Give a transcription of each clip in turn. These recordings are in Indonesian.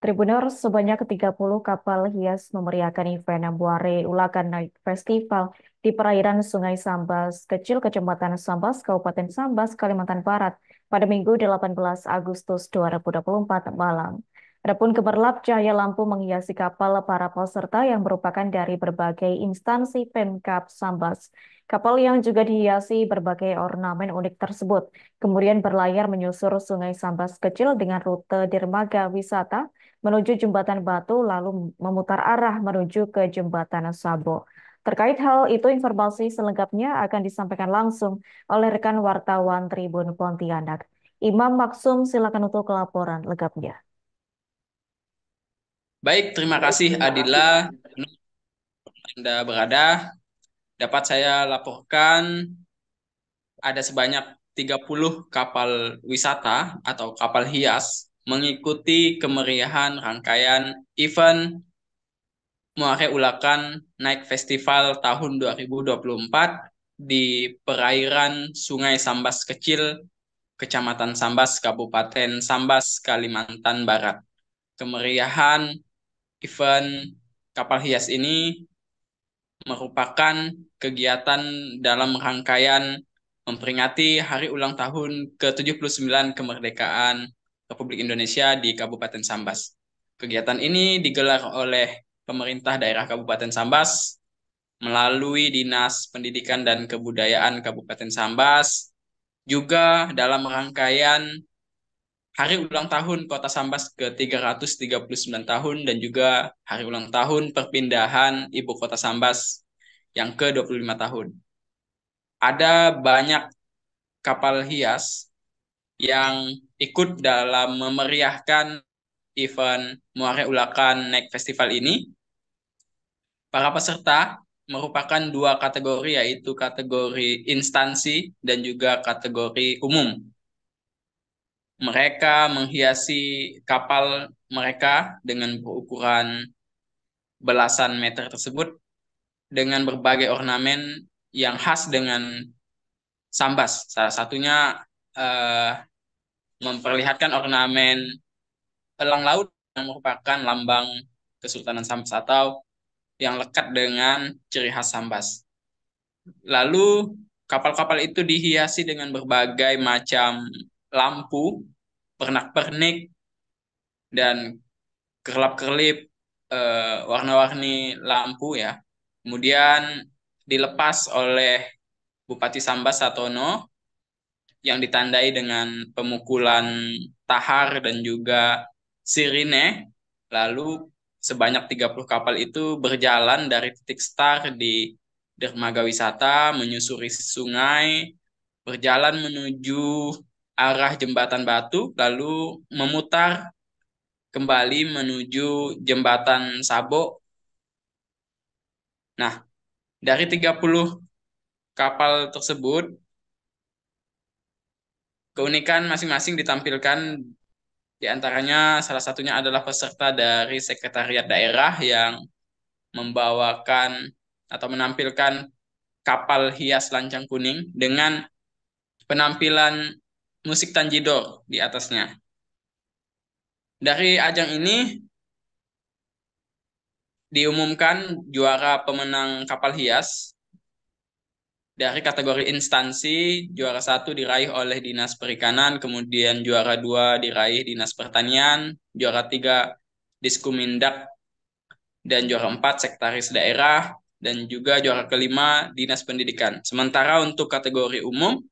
Tribuner sebanyak 30 kapal hias memeriahkan event Ambuare Ulakan Night Festival di perairan Sungai Sambas, kecil Kecamatan Sambas, Kabupaten Sambas, Kalimantan Barat pada Minggu 18 Agustus 2024 malam. Adapun gemerlap cahaya lampu menghiasi kapal para peserta yang merupakan dari berbagai instansi Pemkap Sambas. Kapal yang juga dihiasi berbagai ornamen unik tersebut, kemudian berlayar menyusur sungai Sambas kecil dengan rute dermaga wisata menuju jembatan Batu lalu memutar arah menuju ke jembatan Sabo. Terkait hal itu, informasi selengkapnya akan disampaikan langsung oleh rekan wartawan Tribun Pontianak. Imam Maksum, silakan untuk laporan lengkapnya. Baik, terima kasih Adila. Anda berada. Dapat saya laporkan ada sebanyak 30 kapal wisata atau kapal hias mengikuti kemeriahan rangkaian event Muare Ulakan Naik Festival tahun 2024 di perairan Sungai Sambas Kecil, Kecamatan Sambas, Kabupaten Sambas, Kalimantan Barat. Kemeriahan event kapal hias ini merupakan kegiatan dalam rangkaian memperingati hari ulang tahun ke-79 kemerdekaan Republik Indonesia di Kabupaten Sambas. Kegiatan ini digelar oleh pemerintah daerah Kabupaten Sambas melalui Dinas Pendidikan dan Kebudayaan Kabupaten Sambas juga dalam rangkaian hari ulang tahun Kota Sambas ke 339 tahun dan juga hari ulang tahun perpindahan Ibu Kota Sambas yang ke 25 tahun. Ada banyak kapal hias yang ikut dalam memeriahkan event Muara Ulakan Naik Festival ini. Para peserta merupakan dua kategori yaitu kategori instansi dan juga kategori umum mereka menghiasi kapal mereka dengan berukuran belasan meter tersebut dengan berbagai ornamen yang khas dengan sambas. Salah satunya uh, memperlihatkan ornamen elang laut yang merupakan lambang Kesultanan Sambas atau yang lekat dengan ciri khas Sambas. Lalu kapal-kapal itu dihiasi dengan berbagai macam lampu, pernak-pernik, dan kerlap-kerlip uh, warna-warni lampu ya. Kemudian dilepas oleh Bupati Sambas Satono yang ditandai dengan pemukulan tahar dan juga sirine. Lalu sebanyak 30 kapal itu berjalan dari titik start di dermaga wisata menyusuri sungai berjalan menuju arah jembatan Batu lalu memutar kembali menuju jembatan Sabo. Nah, dari 30 kapal tersebut keunikan masing-masing ditampilkan di antaranya salah satunya adalah peserta dari sekretariat daerah yang membawakan atau menampilkan kapal hias lancang kuning dengan penampilan musik tanjidor di atasnya. Dari ajang ini diumumkan juara pemenang kapal hias dari kategori instansi juara satu diraih oleh dinas perikanan kemudian juara dua diraih dinas pertanian juara tiga diskumindak dan juara empat sektaris daerah dan juga juara kelima dinas pendidikan sementara untuk kategori umum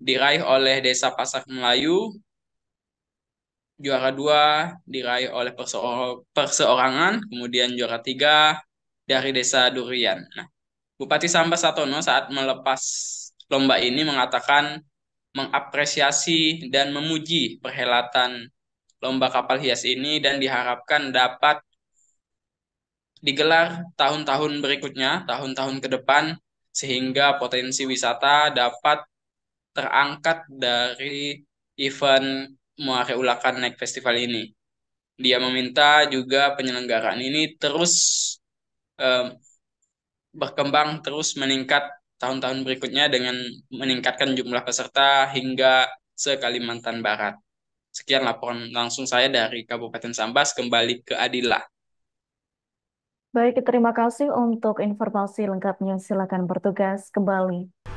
diraih oleh Desa Pasak Melayu. Juara dua diraih oleh perseor perseorangan, kemudian juara tiga dari Desa Durian. Nah, Bupati Sambasatono Satono saat melepas lomba ini mengatakan mengapresiasi dan memuji perhelatan lomba kapal hias ini dan diharapkan dapat digelar tahun-tahun berikutnya, tahun-tahun ke depan, sehingga potensi wisata dapat terangkat dari event Muara Ulakan Naik Festival ini. Dia meminta juga penyelenggaraan ini terus um, berkembang terus meningkat tahun-tahun berikutnya dengan meningkatkan jumlah peserta hingga se Kalimantan Barat. Sekian laporan langsung saya dari Kabupaten Sambas kembali ke Adila. Baik, terima kasih untuk informasi lengkapnya. Silakan bertugas kembali.